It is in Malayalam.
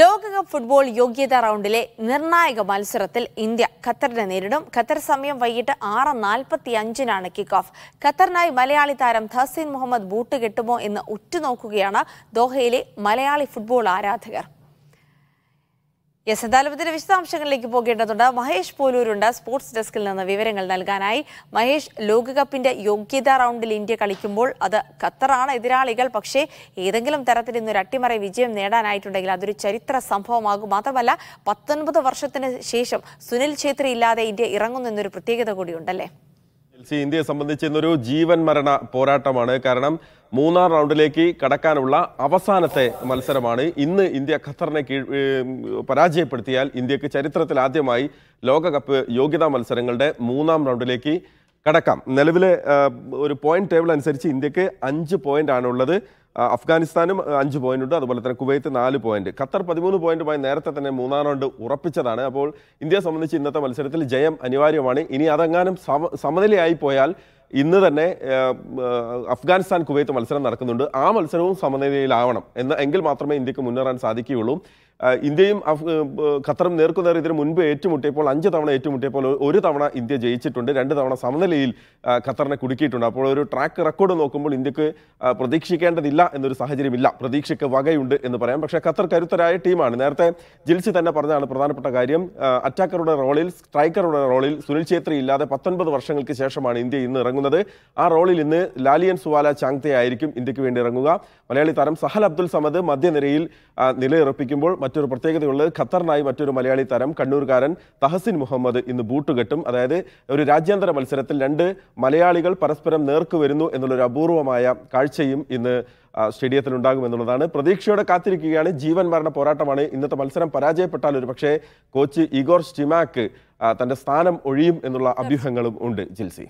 ലോകകപ്പ് ഫുട്ബോൾ യോഗ്യതാ റൗണ്ടിലെ നിർണായക മത്സരത്തിൽ ഇന്ത്യ ഖത്തറിനെ നേരിടും ഖത്തർ സമയം വൈകിട്ട് ആറ് നാൽപ്പത്തി അഞ്ചിനാണ് കിക്ക് ഓഫ് ഖത്തറിനായി മലയാളി താരം ധസീൻ മുഹമ്മദ് ബൂട്ട് കെട്ടുമോ എന്ന് ഉറ്റുനോക്കുകയാണ് ദോഹയിലെ മലയാളി ഫുട്ബോൾ ആരാധകർ യെസ് എന്തായാലും ഇതിന്റെ വിശദാംശങ്ങളിലേക്ക് പോകേണ്ടതുണ്ട് മഹേഷ് പോലൂരുണ്ട് സ്പോർട്സ് ഡെസ്കിൽ നിന്ന് വിവരങ്ങൾ നൽകാനായി മഹേഷ് ലോകകപ്പിന്റെ യോഗ്യതാ റൗണ്ടിൽ ഇന്ത്യ കളിക്കുമ്പോൾ അത് ഖത്തറാണ് എതിരാളികൾ പക്ഷേ ഏതെങ്കിലും തരത്തിൽ ഇന്നൊരു അട്ടിമറി വിജയം നേടാനായിട്ടുണ്ടെങ്കിൽ അതൊരു ചരിത്ര സംഭവമാകും മാത്രമല്ല പത്തൊൻപത് വർഷത്തിന് ശേഷം സുനിൽ ഛേത്രി ഇല്ലാതെ ഇന്ത്യ ഇറങ്ങുന്നു എന്നൊരു പ്രത്യേകത കൂടിയുണ്ടല്ലേ സി ഇന്ത്യയെ സംബന്ധിച്ച് ഇന്നൊരു ജീവൻ മരണ പോരാട്ടമാണ് കാരണം മൂന്നാം റൗണ്ടിലേക്ക് കടക്കാനുള്ള അവസാനത്തെ മത്സരമാണ് ഇന്ന് ഇന്ത്യ ഖത്തറിനെ പരാജയപ്പെടുത്തിയാൽ ഇന്ത്യക്ക് ചരിത്രത്തിൽ ആദ്യമായി ലോകകപ്പ് യോഗ്യതാ മത്സരങ്ങളുടെ മൂന്നാം റൗണ്ടിലേക്ക് കടക്കാം നിലവിലെ ഒരു പോയിന്റ് ടേബിൾ അനുസരിച്ച് ഇന്ത്യക്ക് അഞ്ച് പോയിന്റ് ആണുള്ളത് അഫ്ഗാനിസ്ഥാനും അഞ്ച് പോയിന്റ് ഉണ്ട് അതുപോലെ തന്നെ കുവൈത്ത് നാല് പോയിന്റ് ഖത്തർ പതിമൂന്ന് പോയിന്റുമായി നേരത്തെ തന്നെ മൂന്നാം റൗണ്ട് ഉറപ്പിച്ചതാണ് അപ്പോൾ ഇന്ത്യയെ സംബന്ധിച്ച് ഇന്നത്തെ മത്സരത്തിൽ ജയം അനിവാര്യമാണ് ഇനി അതെങ്ങാനും സമ സമനിലയായി പോയാൽ ഇന്ന് തന്നെ അഫ്ഗാനിസ്ഥാൻ കുവൈത്ത് മത്സരം നടക്കുന്നുണ്ട് ആ മത്സരവും സമനിലയിലാവണം എന്ന് എങ്കിൽ മാത്രമേ ഇന്ത്യക്ക് മുന്നേറാൻ സാധിക്കുകയുള്ളൂ ഇന്ത്യയും ഖത്തറും നേർക്കുനേർ ഇതിന് മുൻപ് ഏറ്റുമുട്ടിയപ്പോൾ അഞ്ച് തവണ ഏറ്റുമുട്ടിയപ്പോൾ ഒരു തവണ ഇന്ത്യ ജയിച്ചിട്ടുണ്ട് രണ്ട് തവണ സമനിലയിൽ ഖത്തറിനെ കുടുക്കിയിട്ടുണ്ട് അപ്പോൾ ഒരു ട്രാക്ക് റെക്കോർഡ് നോക്കുമ്പോൾ ഇന്ത്യക്ക് പ്രതീക്ഷിക്കേണ്ടതില്ല എന്നൊരു സാഹചര്യമില്ല പ്രതീക്ഷയ്ക്ക് വകയുണ്ട് എന്ന് പറയാം പക്ഷേ ഖത്തർ കരുത്തരായ ടീമാണ് നേരത്തെ ജിൽസി തന്നെ പറഞ്ഞതാണ് പ്രധാനപ്പെട്ട കാര്യം അറ്റാക്കറുടെ റോളിൽ സ്ട്രൈക്കറുടെ റോളിൽ സുനിൽ ഛേത്രി ഇല്ലാതെ പത്തൊൻപത് വർഷങ്ങൾക്ക് ശേഷമാണ് ഇന്ത്യ ഇന്ന് ഇറങ്ങുന്നത് ആ റോളിൽ ഇന്ന് ലാലിയൻ സുവാല ചാങ്തയായിരിക്കും ആയിരിക്കും ഇന്ത്യക്ക് വേണ്ടി ഇറങ്ങുക മലയാളി താരം സഹൽ അബ്ദുൽ സമദ് മധ്യനിരയിൽ നിലയുറപ്പിക്കുമ്പോൾ മറ്റൊരു പ്രത്യേകതയുള്ളത് ഖത്തറിനായി മറ്റൊരു മലയാളി താരം കണ്ണൂർക്കാരൻ തഹസിൻ മുഹമ്മദ് ഇന്ന് ബൂട്ടുകെട്ടും അതായത് ഒരു രാജ്യാന്തര മത്സരത്തിൽ രണ്ട് മലയാളികൾ പരസ്പരം നേർക്ക് വരുന്നു എന്നുള്ളൊരു അപൂർവമായ കാഴ്ചയും ഇന്ന് സ്റ്റേഡിയത്തിൽ ഉണ്ടാകുമെന്നുള്ളതാണ് പ്രതീക്ഷയോടെ കാത്തിരിക്കുകയാണ് ജീവൻ മരണ പോരാട്ടമാണ് ഇന്നത്തെ മത്സരം പരാജയപ്പെട്ടാൽ ഒരു പക്ഷേ കോച്ച് ഇഗോർ സ്റ്റിമാക്ക് തൻ്റെ സ്ഥാനം ഒഴിയും എന്നുള്ള അഭ്യൂഹങ്ങളും ഉണ്ട് ജിൽസി